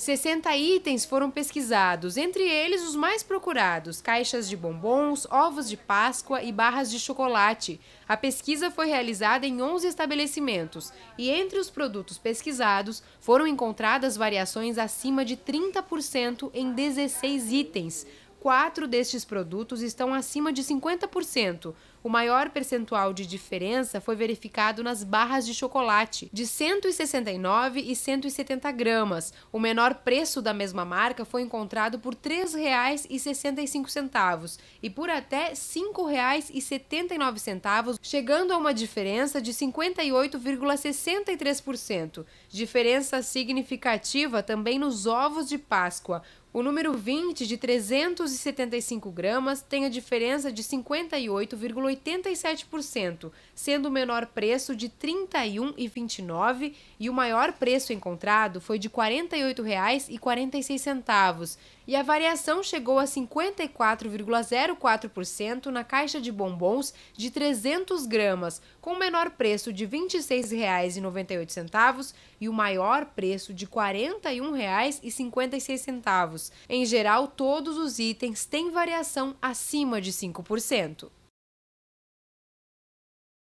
60 itens foram pesquisados, entre eles os mais procurados: caixas de bombons, ovos de Páscoa e barras de chocolate. A pesquisa foi realizada em 11 estabelecimentos e entre os produtos pesquisados foram encontradas variações acima de 30% em 16 itens quatro destes produtos estão acima de 50%. O maior percentual de diferença foi verificado nas barras de chocolate, de 169 e 170 gramas. O menor preço da mesma marca foi encontrado por R$ 3,65 e por até R$ 5,79, chegando a uma diferença de 58,63%. Diferença significativa também nos ovos de Páscoa. O número 20 de 375 gramas tem a diferença de 58,87%, sendo o menor preço de R$ 31,29 e o maior preço encontrado foi de R$ 48,46. E a variação chegou a 54,04% na caixa de bombons de 300 gramas, com o menor preço de R$ 26,98 e o maior preço de R$ 41,56 anos. Em geral, todos os itens têm variação acima de 5%.